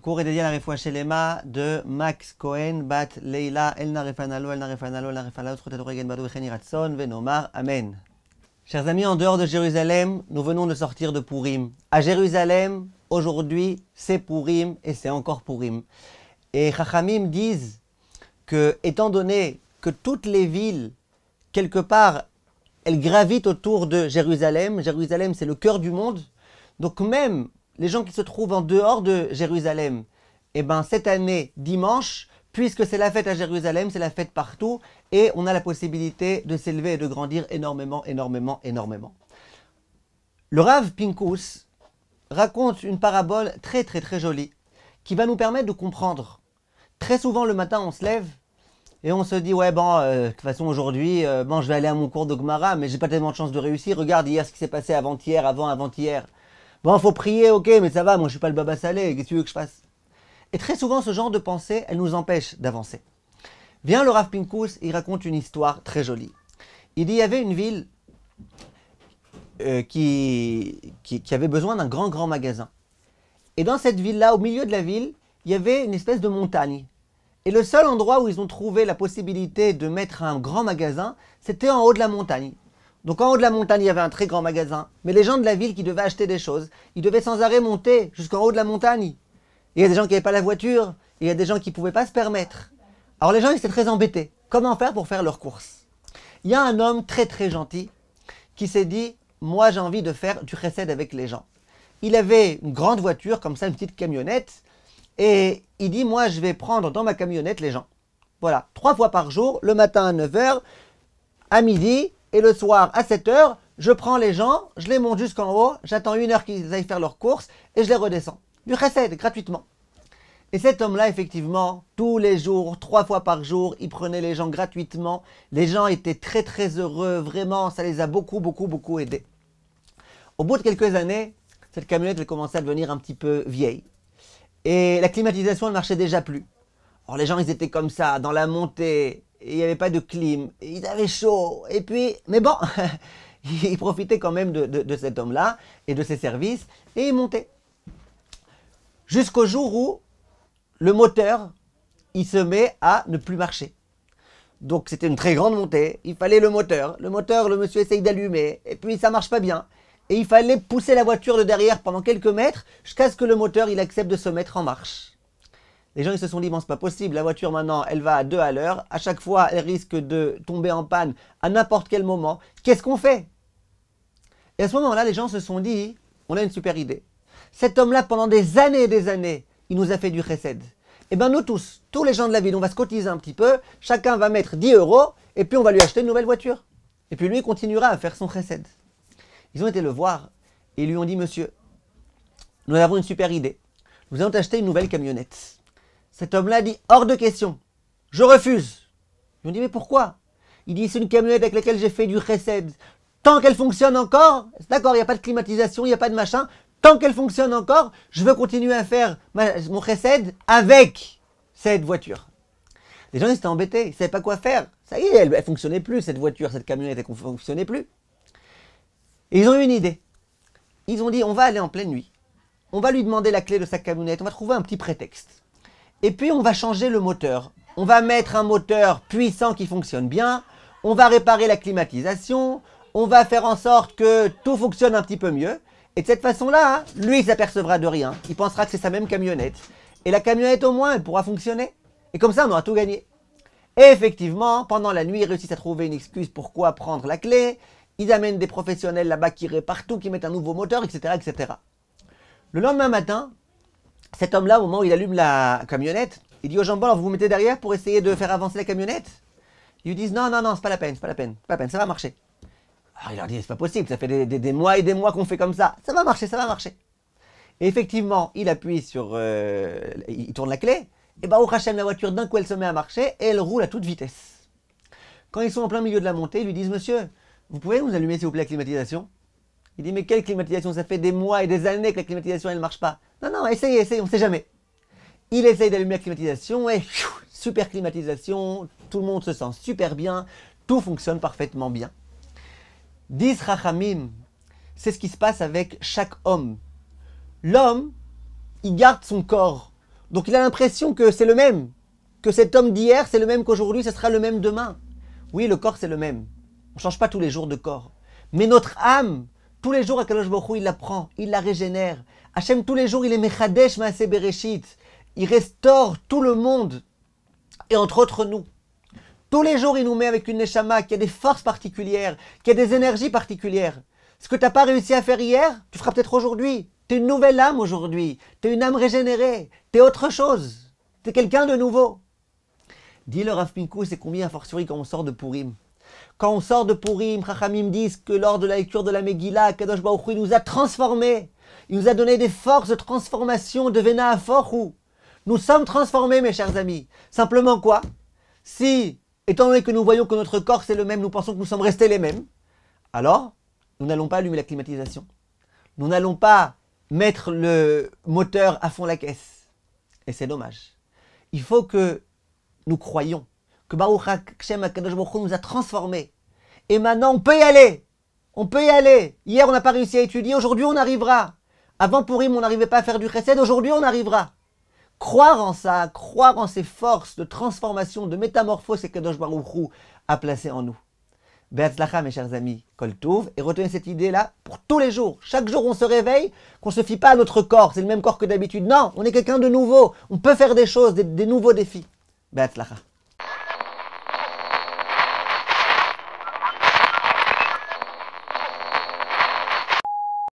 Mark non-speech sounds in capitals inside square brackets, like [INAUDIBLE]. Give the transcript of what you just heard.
cours est dédié à la lema de Max Cohen, Bat Leila, El Narefanalo, El Narefanalo, El Narefanalo, Trotatoregen Badou, Ratson, Venomar, Amen. Chers amis, en dehors de Jérusalem, nous venons de sortir de Purim. À Jérusalem, aujourd'hui, c'est Purim et c'est encore Purim. Et Chachamim disent que, étant donné que toutes les villes, quelque part, elles gravitent autour de Jérusalem, Jérusalem c'est le cœur du monde, donc même les gens qui se trouvent en dehors de Jérusalem, eh ben, cette année, dimanche, puisque c'est la fête à Jérusalem, c'est la fête partout, et on a la possibilité de s'élever et de grandir énormément, énormément, énormément. Le Rav Pinkus raconte une parabole très, très, très jolie, qui va nous permettre de comprendre. Très souvent, le matin, on se lève, et on se dit, ouais, bon, euh, de toute façon, aujourd'hui, euh, bon, je vais aller à mon cours de Gemara, mais j'ai pas tellement de chance de réussir. Regarde hier ce qui s'est passé avant-hier, avant-avant-hier. avant hier avant hier avant avant hier Bon, faut prier, ok, mais ça va, moi je suis pas le baba salé, qu'est-ce que tu veux que je fasse Et très souvent, ce genre de pensée, elle nous empêche d'avancer. Vient le Rav Pinkus, il raconte une histoire très jolie. Il y avait une ville euh, qui, qui, qui avait besoin d'un grand, grand magasin. Et dans cette ville-là, au milieu de la ville, il y avait une espèce de montagne. Et le seul endroit où ils ont trouvé la possibilité de mettre un grand magasin, c'était en haut de la montagne. Donc en haut de la montagne, il y avait un très grand magasin. Mais les gens de la ville qui devaient acheter des choses, ils devaient sans arrêt monter jusqu'en haut de la montagne. il y a des gens qui n'avaient pas la voiture, il y a des gens qui ne pouvaient pas se permettre. Alors les gens, ils étaient très embêtés. Comment faire pour faire leurs courses Il y a un homme très très gentil qui s'est dit, moi j'ai envie de faire du recette avec les gens. Il avait une grande voiture, comme ça, une petite camionnette, et il dit, moi je vais prendre dans ma camionnette les gens. Voilà, trois fois par jour, le matin à 9h, à midi et le soir, à 7 heures, je prends les gens, je les monte jusqu'en haut, j'attends une heure qu'ils aillent faire leurs courses et je les redescends. Du chesed, gratuitement. Et cet homme-là, effectivement, tous les jours, trois fois par jour, il prenait les gens gratuitement. Les gens étaient très très heureux, vraiment, ça les a beaucoup, beaucoup, beaucoup aidés. Au bout de quelques années, cette camionnette, elle commençait à devenir un petit peu vieille. Et la climatisation ne marchait déjà plus. Or, les gens, ils étaient comme ça, dans la montée, il n'y avait pas de clim, il avait chaud, et puis, mais bon, [LAUGHS] il profitait quand même de, cet homme-là et de ses services, et il montait. Jusqu'au jour où le moteur, il se met à ne plus marcher. Donc c'était une très grande montée, il fallait le moteur. Le moteur, le monsieur essaye d'allumer, et puis ça marche pas bien. Et il fallait pousser la voiture de derrière pendant quelques mètres jusqu'à ce que le moteur il accepte de se mettre en marche. Les gens ils se sont dit, bon, c'est pas possible, la voiture maintenant, elle va à 2 à l'heure, à chaque fois, elle risque de tomber en panne à n'importe quel moment. Qu'est-ce qu'on fait Et à ce moment-là, les gens se sont dit, on a une super idée. Cet homme-là, pendant des années et des années, il nous a fait du recède. Eh bien, nous tous, tous les gens de la ville, on va se cotiser un petit peu, chacun va mettre 10 euros, et puis on va lui acheter une nouvelle voiture. Et puis lui, il continuera à faire son recède Ils ont été le voir, et ils lui ont dit, monsieur, nous avons une super idée. Nous allons t'acheter une nouvelle camionnette. Cet homme-là dit hors de question. Je refuse. Ils ont dit mais pourquoi Il dit c'est une camionnette avec laquelle j'ai fait du recède. Tant qu'elle fonctionne encore, d'accord, il n'y a pas de climatisation, il n'y a pas de machin. Tant qu'elle fonctionne encore, je veux continuer à faire mon recède avec cette voiture. Les gens étaient embêtés, ils ne savaient pas quoi faire. Ça y est, elle ne fonctionnait plus, cette voiture, cette camionnette, elle ne fonctionnait plus. ils ont eu une idée. Ils ont dit, on va aller en pleine nuit. On va lui demander la clé de sa camionnette, on va trouver un petit prétexte. Et puis on va changer le moteur. On va mettre un moteur puissant qui fonctionne bien. On va réparer la climatisation. On va faire en sorte que tout fonctionne un petit peu mieux. Et de cette façon-là, lui, il s'apercevra de rien. Il pensera que c'est sa même camionnette. Et la camionnette, au moins, elle pourra fonctionner. Et comme ça, on aura tout gagné. Et effectivement, pendant la nuit, ils réussissent à trouver une excuse pourquoi prendre la clé. Ils amènent des professionnels là-bas qui réparent tout, qui mettent un nouveau moteur, etc., etc. Le lendemain matin, cet homme-là, au moment où il allume la camionnette, il dit aux gens, bon, vous vous mettez derrière pour essayer de faire avancer la camionnette Ils lui disent, non, non, non, c'est pas la peine, c'est pas la peine, pas la peine, ça va marcher. Alors ah, il leur dit, c'est pas possible, ça fait des, mois et des mois qu'on fait comme ça, ça va marcher, ça va marcher. Et effectivement, il appuie sur, euh, il tourne la clé, et bah ben, au la voiture, d'un coup, elle se met à marcher et elle roule à toute vitesse. Quand ils sont en plein milieu de la montée, ils lui disent, monsieur, vous pouvez nous allumer, s'il vous plaît, la climatisation il dit, mais quelle climatisation Ça fait des mois et des années que la climatisation, elle ne marche pas. Non, non, essayez, essayez, on ne sait jamais. Il essaye d'allumer la climatisation et super climatisation, tout le monde se sent super bien, tout fonctionne parfaitement bien. 10 rachamim, c'est ce qui se passe avec chaque homme. L'homme, il garde son corps. Donc il a l'impression que c'est le même, que cet homme d'hier, c'est le même qu'aujourd'hui, ce sera le même demain. Oui, le corps, c'est le même. On ne change pas tous les jours de corps. Mais notre âme, tous les jours, à Baruch Hu, il la prend, il la régénère. Hachem, tous les jours, il est Mechadesh Maaseh Il restaure tout le monde, et entre autres nous. Tous les jours, il nous met avec une Neshama qui a des forces particulières, qui a des énergies particulières. Ce que tu n'as pas réussi à faire hier, tu feras peut-être aujourd'hui. Tu es une nouvelle âme aujourd'hui. Tu es une âme régénérée. Tu es autre chose. Tu es quelqu'un de nouveau. Dis-le Rav c'est combien a fortiori quand on sort de Purim quand on sort de Purim, Chachamim disent que lors de la lecture de la Megillah, Kadosh Baruch nous a transformés. Il nous a donné des forces de transformation de Vena à Nous sommes transformés, mes chers amis. Simplement quoi Si, étant donné que nous voyons que notre corps c'est le même, nous pensons que nous sommes restés les mêmes, alors nous n'allons pas allumer la climatisation. Nous n'allons pas mettre le moteur à fond la caisse. Et c'est dommage. Il faut que nous croyions que Baruch HaKshem HaKadosh Baruch nous a transformés. Et maintenant, on peut y aller. On peut y aller. Hier, on n'a pas réussi à étudier. Aujourd'hui, on arrivera. Avant pourri, on n'arrivait pas à faire du chesed. Aujourd'hui, on arrivera. Croire en ça, croire en ces forces de transformation, de métamorphose que Kadosh Baruch a placé en nous. Beatzlacha, mes chers amis, Koltouv, et retenez cette idée-là pour tous les jours. Chaque jour, on se réveille, qu'on ne se fie pas à notre corps, c'est le même corps que d'habitude. Non, on est quelqu'un de nouveau, on peut faire des choses, des, nouveaux défis. Beatzlacha.